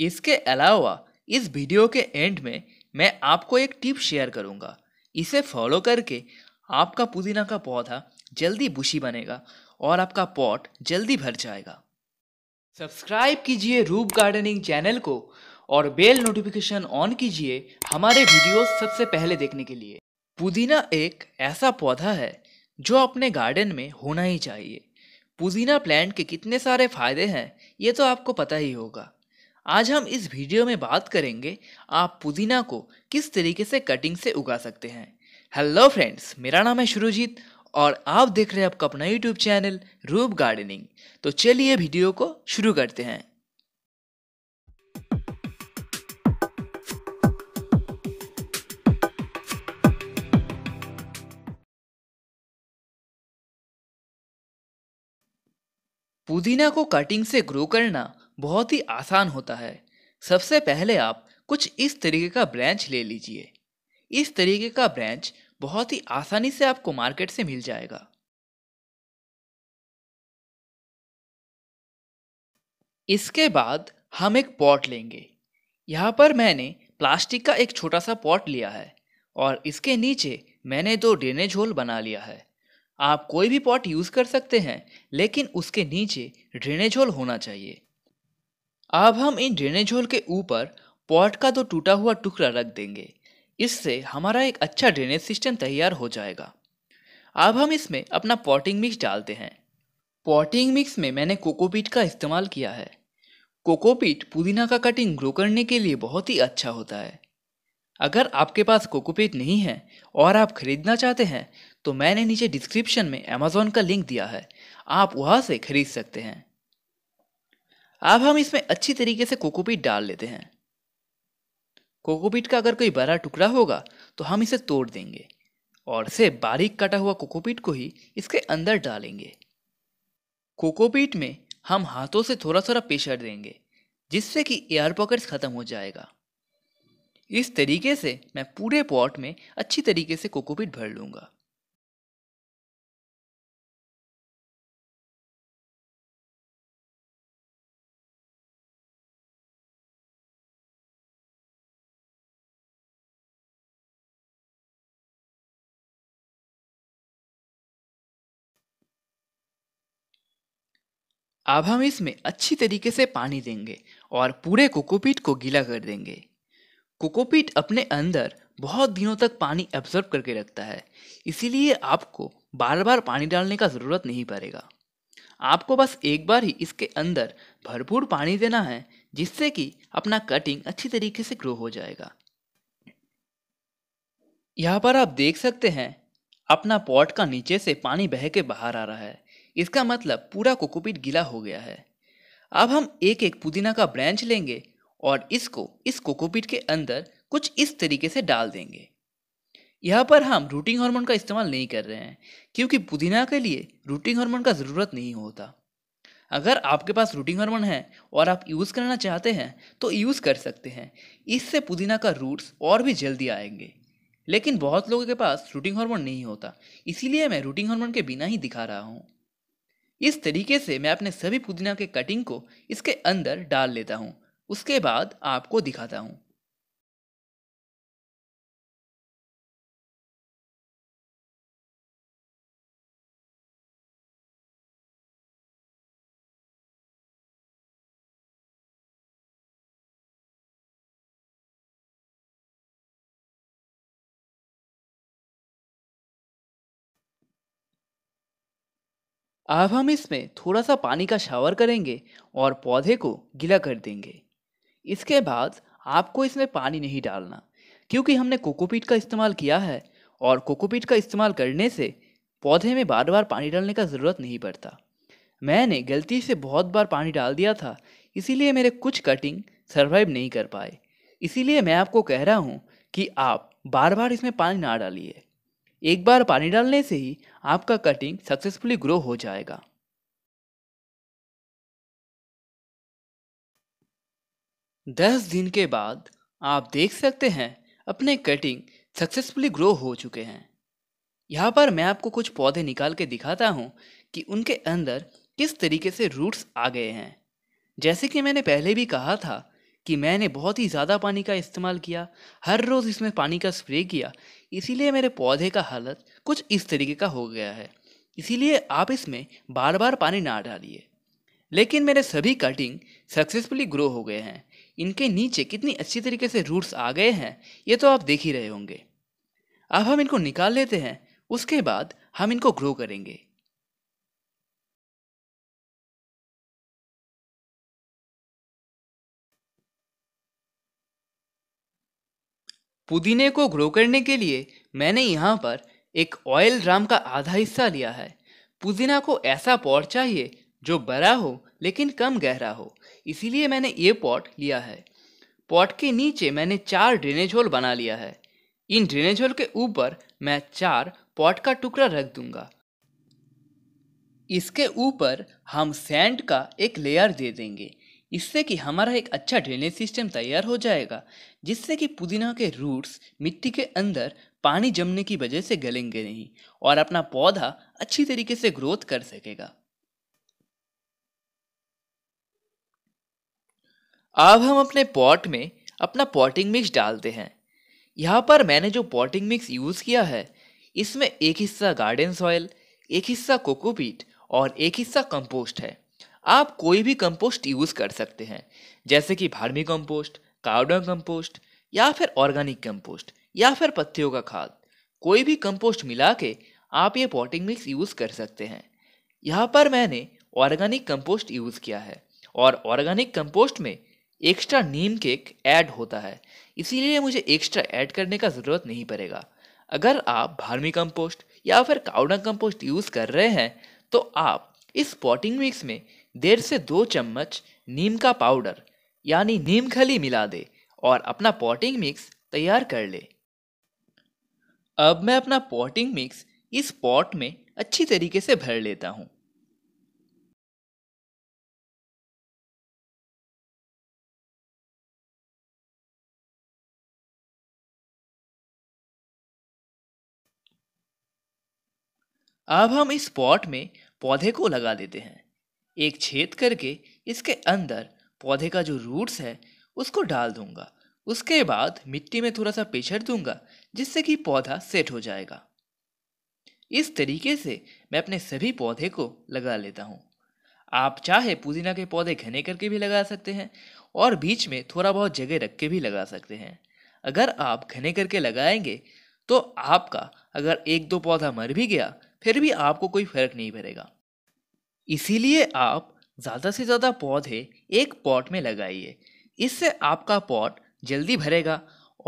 इसके अलावा इस वीडियो के एंड में मैं आपको एक टिप शेयर करूँगा इसे फॉलो करके आपका पुदीना का पौधा जल्दी बुशी बनेगा और आपका पॉट जल्दी भर जाएगा सब्सक्राइब कीजिए रूप गार्डनिंग चैनल को और बेल नोटिफिकेशन ऑन कीजिए हमारे वीडियो सबसे पहले देखने के लिए पुदीना एक ऐसा पौधा है जो अपने गार्डन में होना ही चाहिए पुदीना प्लांट के कितने सारे फायदे हैं ये तो आपको पता ही होगा आज हम इस वीडियो में बात करेंगे आप पुदीना को किस तरीके से कटिंग से उगा सकते हैं हेलो फ्रेंड्स मेरा नाम है शुरुजीत और आप देख रहे हैं आपका अपना यूट्यूब चैनल रूप गार्डनिंग तो चलिए वीडियो को शुरू करते हैं पुदीना को कटिंग से ग्रो करना बहुत ही आसान होता है सबसे पहले आप कुछ इस तरीके का ब्रांच ले लीजिए इस तरीके का ब्रांच बहुत ही आसानी से आपको मार्केट से मिल जाएगा इसके बाद हम एक पॉट लेंगे यहाँ पर मैंने प्लास्टिक का एक छोटा सा पॉट लिया है और इसके नीचे मैंने दो ड्रेनेज होल बना लिया है आप कोई भी पॉट यूज़ कर सकते हैं लेकिन उसके नीचे ड्रेनेज होल होना चाहिए अब हम इन ड्रेनेज होल के ऊपर पॉट का दो टूटा हुआ टुकड़ा रख देंगे इससे हमारा एक अच्छा ड्रेनेज सिस्टम तैयार हो जाएगा अब हम इसमें अपना पॉटिंग मिक्स डालते हैं पॉटिंग मिक्स में मैंने कोकोपीट का इस्तेमाल किया है कोकोपीट पुदीना का कटिंग ग्रो करने के लिए बहुत ही अच्छा होता है अगर आपके पास कोकोपीट नहीं है और आप खरीदना चाहते हैं तो मैंने नीचे डिस्क्रिप्शन में अमेज़ॉन का लिंक दिया है आप वहाँ से खरीद सकते हैं अब हम इसमें अच्छी तरीके से कोकोपीट डाल लेते हैं कोकोपीट का अगर कोई बड़ा टुकड़ा होगा तो हम इसे तोड़ देंगे और से बारीक कटा हुआ कोकोपीट को ही इसके अंदर डालेंगे कोकोपीट में हम हाथों से थोड़ा थोड़ा प्रेशर देंगे जिससे कि एयर पॉकेट्स ख़त्म हो जाएगा इस तरीके से मैं पूरे पॉट में अच्छी तरीके से कोकोपीट भर लूंगा अब हम इसमें अच्छी तरीके से पानी देंगे और पूरे कोकोपीट को गीला कर देंगे कोकोपीट अपने अंदर बहुत दिनों तक पानी एब्जॉर्ब करके रखता है इसीलिए आपको बार बार पानी डालने का ज़रूरत नहीं पड़ेगा आपको बस एक बार ही इसके अंदर भरपूर पानी देना है जिससे कि अपना कटिंग अच्छी तरीके से ग्रो हो जाएगा यहाँ पर आप देख सकते हैं अपना पॉट का नीचे से पानी बह के बाहर आ रहा है इसका मतलब पूरा कोकोपीट गीला हो गया है अब हम एक एक पुदीना का ब्रांच लेंगे और इसको इस कोकोपीट के अंदर कुछ इस तरीके से डाल देंगे यहाँ पर हम रूटिंग हार्मोन का इस्तेमाल नहीं कर रहे हैं क्योंकि पुदीना के लिए रूटिंग हार्मोन का ज़रूरत नहीं होता अगर आपके पास रूटिंग हार्मोन है और आप यूज़ करना चाहते हैं तो यूज़ कर सकते हैं इससे पुदीना का रूट्स और भी जल्दी आएंगे लेकिन बहुत लोगों के पास रूटिंग हार्मोन नहीं होता इसीलिए मैं रूटिंग हार्मोन के बिना ही दिखा रहा हूँ इस तरीके से मैं अपने सभी पुदीना के कटिंग को इसके अंदर डाल लेता हूँ उसके बाद आपको दिखाता हूँ अब हम इसमें थोड़ा सा पानी का शावर करेंगे और पौधे को गीला कर देंगे इसके बाद आपको इसमें पानी नहीं डालना क्योंकि हमने कोकोपीट का इस्तेमाल किया है और कोकोपीट का इस्तेमाल करने से पौधे में बार बार पानी डालने का ज़रूरत नहीं पड़ता मैंने गलती से बहुत बार पानी डाल दिया था इसीलिए मेरे कुछ कटिंग सर्वाइव नहीं कर पाए इसीलिए मैं आपको कह रहा हूँ कि आप बार बार इसमें पानी ना डालिए एक बार पानी डालने से ही आपका कटिंग सक्सेसफुली ग्रो हो जाएगा दस दिन के बाद आप देख सकते हैं अपने कटिंग सक्सेसफुली ग्रो हो चुके हैं यहाँ पर मैं आपको कुछ पौधे निकाल के दिखाता हूँ कि उनके अंदर किस तरीके से रूट्स आ गए हैं जैसे कि मैंने पहले भी कहा था कि मैंने बहुत ही ज़्यादा पानी का इस्तेमाल किया हर रोज़ इसमें पानी का स्प्रे किया इसीलिए मेरे पौधे का हालत कुछ इस तरीके का हो गया है इसीलिए आप इसमें बार बार पानी ना डालिए लेकिन मेरे सभी कटिंग सक्सेसफुली ग्रो हो गए हैं इनके नीचे कितनी अच्छी तरीके से रूट्स आ गए हैं ये तो आप देख ही रहे होंगे अब हम इनको निकाल लेते हैं उसके बाद हम इनको ग्रो करेंगे पुदीने को ग्रो करने के लिए मैंने यहाँ पर एक ऑयल ड्राम का आधा हिस्सा लिया है पुदीना को ऐसा पॉट चाहिए जो बड़ा हो लेकिन कम गहरा हो इसीलिए मैंने ये पॉट लिया है पॉट के नीचे मैंने चार ड्रेनेज होल बना लिया है इन ड्रेनेज होल के ऊपर मैं चार पॉट का टुकड़ा रख दूंगा इसके ऊपर हम सैंड का एक लेयर दे देंगे इससे कि हमारा एक अच्छा ड्रेनेज सिस्टम तैयार हो जाएगा जिससे कि पुदीना के रूट्स मिट्टी के अंदर पानी जमने की वजह से गलेंगे नहीं और अपना पौधा अच्छी तरीके से ग्रोथ कर सकेगा अब हम अपने पॉट में अपना पॉटिंग मिक्स डालते हैं यहाँ पर मैंने जो पॉटिंग मिक्स यूज़ किया है इसमें एक हिस्सा गार्डन सॉयल एक हिस्सा कोकोपीट और एक हिस्सा कंपोस्ट है आप कोई भी कंपोस्ट यूज़ कर सकते हैं जैसे कि भार्मी कंपोस्ट कार्डन कंपोस्ट या फिर ऑर्गेनिक कंपोस्ट या फिर पत्तियों का खाद कोई भी कंपोस्ट मिला के आप ये पॉटिंग मिक्स यूज़ कर सकते हैं यहाँ पर मैंने ऑर्गेनिक कंपोस्ट यूज़ किया है और ऑर्गेनिक कंपोस्ट में एक्स्ट्रा नीम केक ऐड होता है इसीलिए मुझे एक्स्ट्रा ऐड करने का ज़रूरत नहीं पड़ेगा अगर आप भार्मी कंपोस्ट या फिर काउडा कंपोस्ट यूज़ कर रहे हैं तो आप इस पॉटिंग मिक्स में देर से दो चम्मच नीम का पाउडर यानी नीम खली मिला दे और अपना पॉटिंग मिक्स तैयार कर ले अब मैं अपना पॉटिंग मिक्स इस पॉट में अच्छी तरीके से भर लेता हूँ अब हम इस पॉट में पौधे को लगा देते हैं एक छेद करके इसके अंदर पौधे का जो रूट्स है उसको डाल दूंगा उसके बाद मिट्टी में थोड़ा सा पेचर दूंगा जिससे कि पौधा सेट हो जाएगा इस तरीके से मैं अपने सभी पौधे को लगा लेता हूँ आप चाहे पुदीना के पौधे घने करके भी लगा सकते हैं और बीच में थोड़ा बहुत जगह रख के भी लगा सकते हैं अगर आप घने करके लगाएंगे तो आपका अगर एक दो पौधा मर भी गया फिर भी आपको कोई फर्क नहीं पड़ेगा इसीलिए आप ज़्यादा से ज़्यादा पौधे एक पॉट में लगाइए इससे आपका पॉट जल्दी भरेगा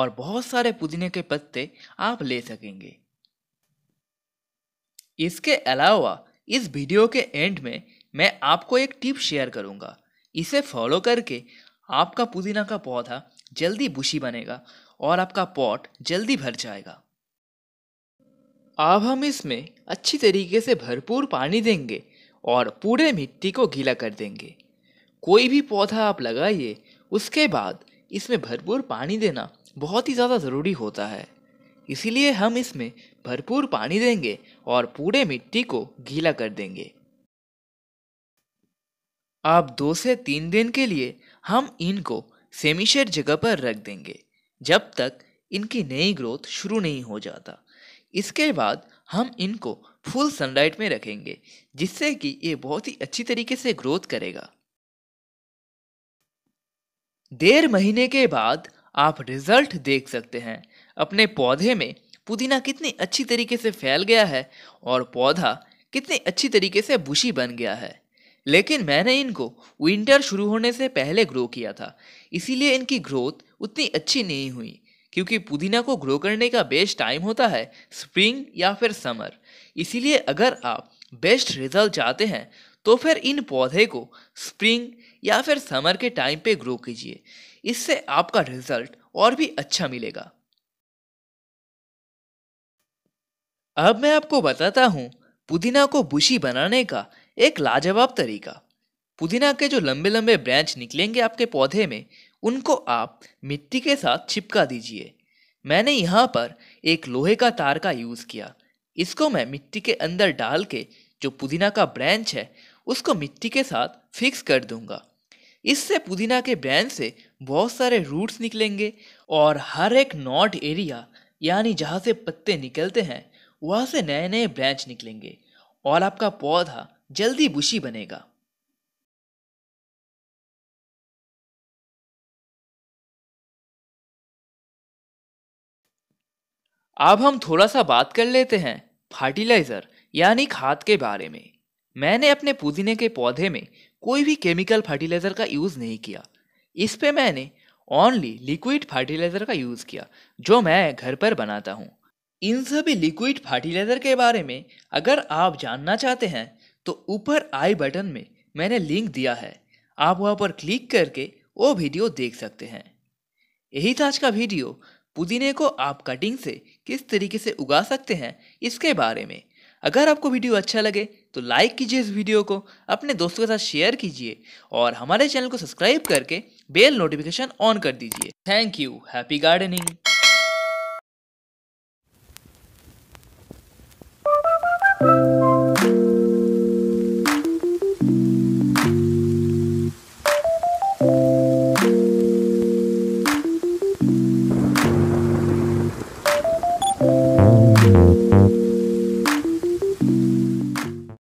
और बहुत सारे पुदीने के पत्ते आप ले सकेंगे इसके अलावा इस वीडियो के एंड में मैं आपको एक टिप शेयर करूंगा इसे फॉलो करके आपका पुदीना का पौधा जल्दी बुशी बनेगा और आपका पॉट जल्दी भर जाएगा अब हम इसमें अच्छी तरीके से भरपूर पानी देंगे और पूरे मिट्टी को गीला कर देंगे कोई भी पौधा आप लगाइए उसके बाद इसमें भरपूर पानी देना बहुत ही ज़्यादा ज़रूरी होता है इसीलिए हम इसमें भरपूर पानी देंगे और पूरे मिट्टी को गीला कर देंगे आप दो से तीन दिन के लिए हम इनको सेमीशेर जगह पर रख देंगे जब तक इनकी नई ग्रोथ शुरू नहीं हो जाता इसके बाद हम इनको फुल सनलाइट में रखेंगे जिससे कि ये बहुत ही अच्छी तरीके से ग्रोथ करेगा डेढ़ महीने के बाद आप रिजल्ट देख सकते हैं अपने पौधे में पुदीना कितनी अच्छी तरीके से फैल गया है और पौधा कितनी अच्छी तरीके से बुशी बन गया है लेकिन मैंने इनको विंटर शुरू होने से पहले ग्रो किया था इसीलिए इनकी ग्रोथ उतनी अच्छी नहीं हुई क्योंकि पुदीना को ग्रो करने का बेस्ट टाइम होता है स्प्रिंग या फिर समर इसीलिए अगर आप बेस्ट रिजल्ट चाहते हैं तो फिर इन पौधे को स्प्रिंग या फिर समर के टाइम पे ग्रो कीजिए इससे आपका रिजल्ट और भी अच्छा मिलेगा अब मैं आपको बताता हूँ पुदीना को बुशी बनाने का एक लाजवाब तरीका पुदीना के जो लंबे लंबे ब्रांच निकलेंगे आपके पौधे में उनको आप मिट्टी के साथ चिपका दीजिए मैंने यहाँ पर एक लोहे का तार का यूज़ किया इसको मैं मिट्टी के अंदर डाल के जो पुदीना का ब्रांच है उसको मिट्टी के साथ फिक्स कर दूंगा इससे पुदीना के ब्रांच से बहुत सारे रूट्स निकलेंगे और हर एक नॉट एरिया यानी जहाँ से पत्ते निकलते हैं वहाँ से नए नए ब्रांच निकलेंगे और आपका पौधा जल्दी बुशी बनेगा अब हम थोड़ा सा बात कर लेते हैं फर्टिलाइजर यानी खाद के बारे में मैंने अपने पुदीने के पौधे में कोई भी केमिकल फर्टिलाइजर का यूज़ नहीं किया इस पे मैंने ओनली लिक्विड फर्टिलाइजर का यूज़ किया जो मैं घर पर बनाता हूँ इन सभी लिक्विड फर्टिलाइजर के बारे में अगर आप जानना चाहते हैं तो ऊपर आई बटन में मैंने लिंक दिया है आप वहाँ पर क्लिक करके वो वीडियो देख सकते हैं यही था आज का वीडियो पुदीने को आप कटिंग से किस तरीके से उगा सकते हैं इसके बारे में अगर आपको वीडियो अच्छा लगे तो लाइक कीजिए इस वीडियो को अपने दोस्तों के साथ शेयर कीजिए और हमारे चैनल को सब्सक्राइब करके बेल नोटिफिकेशन ऑन कर दीजिए थैंक यू हैप्पी गार्डनिंग